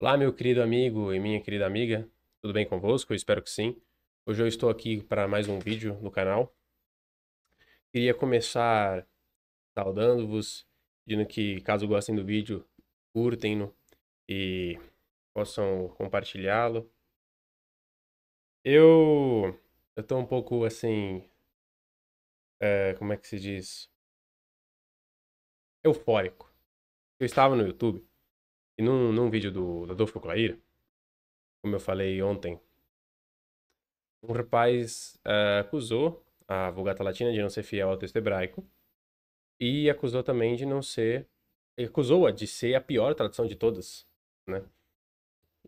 Olá, meu querido amigo e minha querida amiga, tudo bem convosco? Eu espero que sim. Hoje eu estou aqui para mais um vídeo no canal. Queria começar saudando-vos, pedindo que, caso gostem do vídeo, curtem-no e possam compartilhá-lo. Eu estou um pouco assim. É, como é que se diz? Eufórico. Eu estava no YouTube e num, num vídeo do, Adolfo Clair, como eu falei ontem, um rapaz uh, acusou a Vulgata Latina de não ser fiel ao texto hebraico e acusou também de não ser. acusou-a de ser a pior tradução de todas, né?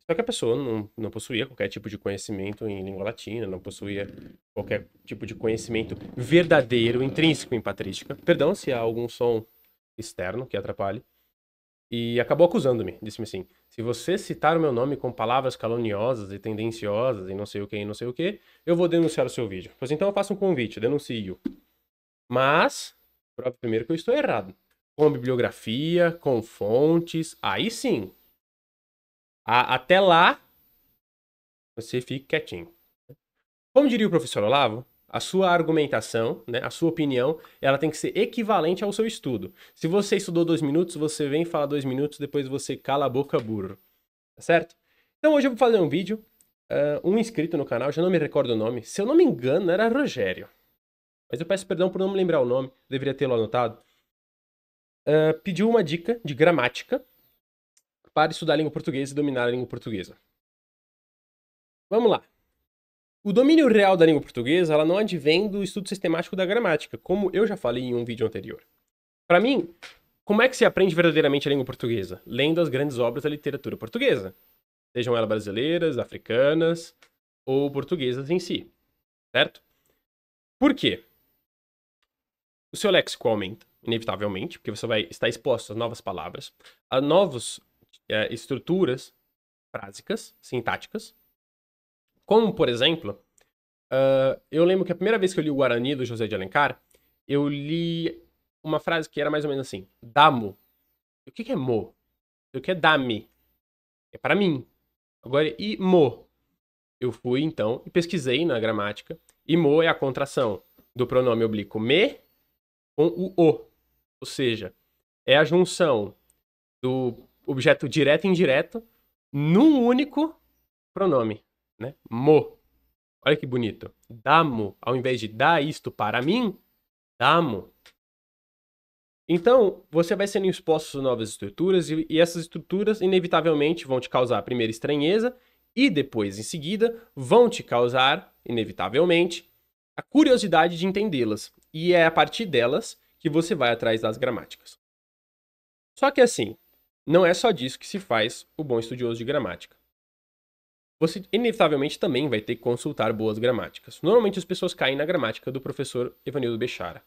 Só que a pessoa não, não possuía qualquer tipo de conhecimento em língua latina, não possuía qualquer tipo de conhecimento verdadeiro, intrínseco em patrística. Perdão se há algum som externo que atrapalhe e acabou acusando-me. Disse-me assim: se você citar o meu nome com palavras caluniosas e tendenciosas e não sei o que e não sei o que, eu vou denunciar o seu vídeo. Pois então eu faço um convite, denuncio. Mas, primeiro que eu estou errado. Com bibliografia, com fontes, aí sim. A, até lá, você fique quietinho. Como diria o professor Olavo, a sua argumentação, né, a sua opinião, ela tem que ser equivalente ao seu estudo. Se você estudou dois minutos, você vem falar dois minutos, depois você cala a boca burro. Tá certo? Então hoje eu vou fazer um vídeo, uh, um inscrito no canal, já não me recordo o nome, se eu não me engano era Rogério. Mas eu peço perdão por não me lembrar o nome, deveria tê-lo anotado. Uh, pediu uma dica de gramática para estudar a língua portuguesa e dominar a língua portuguesa. Vamos lá. O domínio real da língua portuguesa ela não advém do estudo sistemático da gramática, como eu já falei em um vídeo anterior. Para mim, como é que se aprende verdadeiramente a língua portuguesa? Lendo as grandes obras da literatura portuguesa, sejam elas brasileiras, africanas ou portuguesas em si, certo? Por quê? O seu léxico aumenta, inevitavelmente, porque você vai estar exposto a novas palavras, a novas é, eh, estruturas frásicas, sintáticas, como, por exemplo, uh, eu lembro que a primeira vez que eu li o Guarani do José de Alencar, eu li uma frase que era mais ou menos assim: Damo. O que, que é mo? O que é dame? É para mim. Agora, e mo? Eu fui então e pesquisei na gramática. E mo é a contração do pronome oblíquo me com o o. Ou seja, é a junção do objeto direto e indireto num único pronome né? Mo. Olha que bonito. Damo, ao invés de dar isto para mim, damo. Então, você vai sendo exposto a novas estruturas e, e essas estruturas inevitavelmente vão te causar a primeira estranheza e depois, em seguida, vão te causar, inevitavelmente, a curiosidade de entendê-las. E é a partir delas que você vai atrás das gramáticas. Só que assim, não é só disso que se faz o bom estudioso de gramática você inevitavelmente também vai ter que consultar boas gramáticas. Normalmente as pessoas caem na gramática do professor Evanildo Bechara,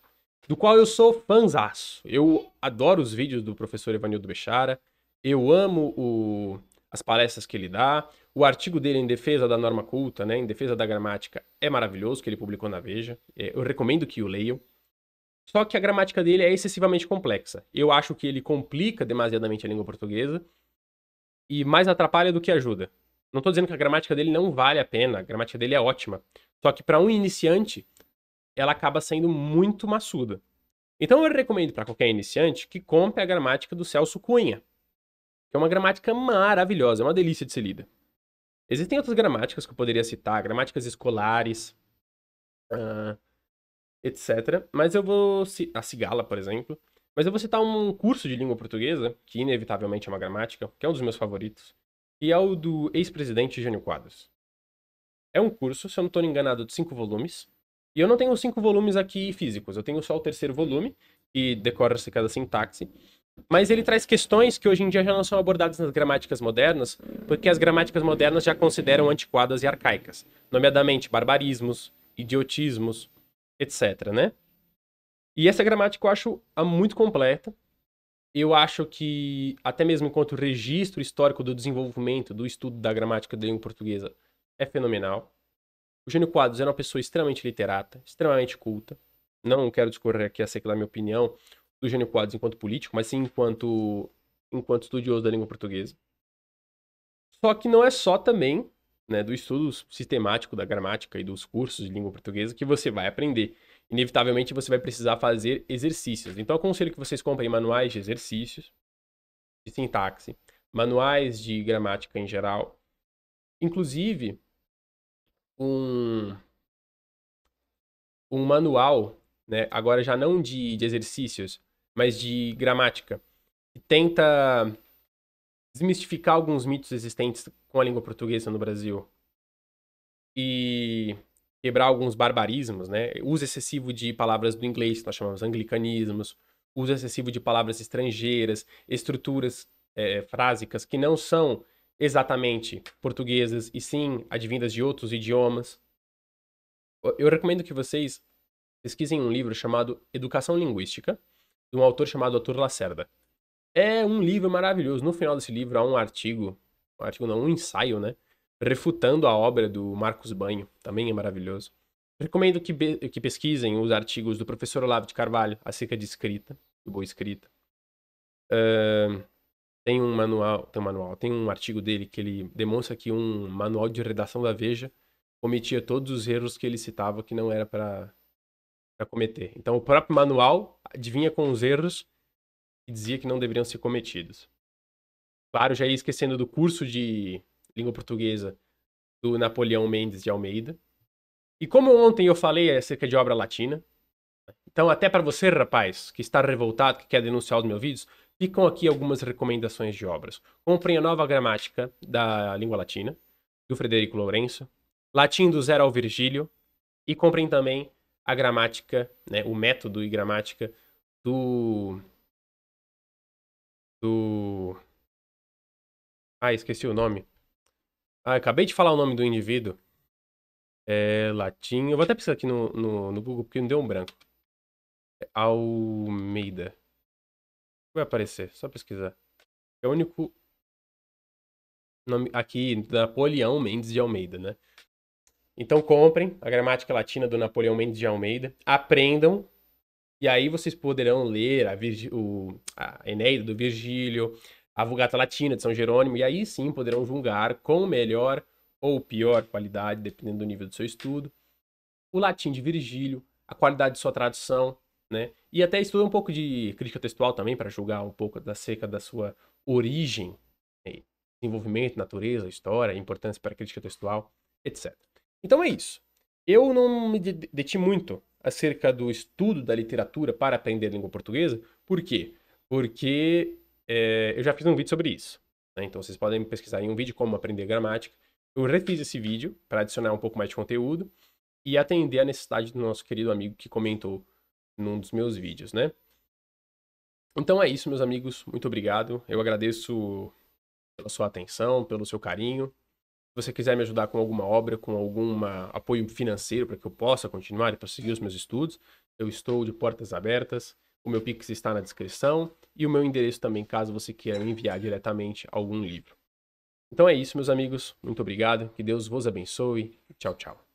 do qual eu sou fanzaço. Eu adoro os vídeos do professor Evanildo Bechara, eu amo o... as palestras que ele dá, o artigo dele em defesa da norma culta, né, em defesa da gramática, é maravilhoso, que ele publicou na Veja. É, eu recomendo que o leiam. Só que a gramática dele é excessivamente complexa. Eu acho que ele complica demasiadamente a língua portuguesa e mais atrapalha do que ajuda. Não estou dizendo que a gramática dele não vale a pena, a gramática dele é ótima. Só que para um iniciante, ela acaba sendo muito maçuda. Então eu recomendo para qualquer iniciante que compre a gramática do Celso Cunha, que é uma gramática maravilhosa, é uma delícia de ser lida. Existem outras gramáticas que eu poderia citar, gramáticas escolares, uh, ah, etc. Mas eu vou. A Cigala, por exemplo. Mas eu vou citar um curso de língua portuguesa, que inevitavelmente é uma gramática, que é um dos meus favoritos, e ao do ex-presidente Jânio Quadros. É um curso, se eu não estou enganado, de cinco volumes. E eu não tenho cinco volumes aqui físicos, eu tenho só o terceiro volume, que decora-se cada sintaxe. Mas ele traz questões que hoje em dia já não são abordadas nas gramáticas modernas, porque as gramáticas modernas já consideram antiquadas e arcaicas, nomeadamente barbarismos, idiotismos, etc, né? E essa gramática eu acho muito completa, eu acho que, até mesmo enquanto registro histórico do desenvolvimento, do estudo da gramática da língua portuguesa, é fenomenal. O Gênio Quadros era é uma pessoa extremamente literata, extremamente culta. Não quero discorrer aqui acerca da minha opinião do Gênio Quadros enquanto político, mas sim enquanto, enquanto estudioso da língua portuguesa. Só que não é só também né, do estudo sistemático da gramática e dos cursos de língua portuguesa que você vai aprender inevitavelmente você vai precisar fazer exercícios. Então, aconselho que vocês comprem manuais de exercícios, de sintaxe, manuais de gramática em geral, inclusive um, um manual, né, agora já não de, de exercícios, mas de gramática, que tenta desmistificar alguns mitos existentes com a língua portuguesa no Brasil. E quebrar alguns barbarismos, né? Uso excessivo de palavras do inglês, que nós chamamos de anglicanismos, uso excessivo de palavras estrangeiras, estruturas é, frásicas que não são exatamente portuguesas e sim advindas de outros idiomas. Eu recomendo que vocês pesquisem um livro chamado Educação Linguística, de um autor chamado Arthur Lacerda. É um livro maravilhoso. No final desse livro há um artigo, um artigo não, um ensaio, né? refutando a obra do Marcos Banho, também é maravilhoso. Recomendo que, que pesquisem os artigos do professor Olavo de Carvalho acerca de escrita, de boa escrita. Uh, tem um manual, tem um manual, tem um artigo dele que ele demonstra que um manual de redação da Veja cometia todos os erros que ele citava que não era para cometer. Então o próprio manual adivinha com os erros e dizia que não deveriam ser cometidos. Claro, já ia esquecendo do curso de língua portuguesa do Napoleão Mendes de Almeida. E como ontem eu falei acerca de obra latina, então até para você, rapaz, que está revoltado, que quer denunciar os meus vídeos, ficam aqui algumas recomendações de obras. Comprem a nova gramática da língua latina, do Frederico Lourenço, Latim do Zero ao Virgílio, e comprem também a gramática, né, o método e gramática do. do. Ah, esqueci o nome. Ah, acabei de falar o nome do indivíduo. É latim. Eu vou até pesquisar aqui no, no, no Google porque não deu um branco. É Almeida. Vai aparecer, só pesquisar. É o único nome aqui, Napoleão Mendes de Almeida, né? Então comprem a gramática latina do Napoleão Mendes de Almeida, aprendam, e aí vocês poderão ler a, Virg... o... a Eneida do Virgílio, a Vulgata Latina de São Jerônimo, e aí sim poderão julgar com melhor ou pior qualidade, dependendo do nível do seu estudo, o latim de Virgílio, a qualidade de sua tradução, né? E até estuda um pouco de crítica textual também para julgar um pouco da seca da sua origem, envolvimento né? desenvolvimento, natureza, história, importância para a crítica textual, etc. Então é isso. Eu não me deti muito acerca do estudo da literatura para aprender língua portuguesa, por quê? Porque é, eu já fiz um vídeo sobre isso. Né? Então vocês podem pesquisar em um vídeo como aprender gramática. Eu refiz esse vídeo para adicionar um pouco mais de conteúdo e atender a necessidade do nosso querido amigo que comentou num dos meus vídeos, né? Então é isso, meus amigos. Muito obrigado. Eu agradeço pela sua atenção, pelo seu carinho. Se você quiser me ajudar com alguma obra, com algum apoio financeiro para que eu possa continuar e prosseguir os meus estudos, eu estou de portas abertas. O meu Pix está na descrição e o meu endereço também, caso você queira me enviar diretamente algum livro. Então é isso, meus amigos. Muito obrigado. Que Deus vos abençoe. Tchau, tchau.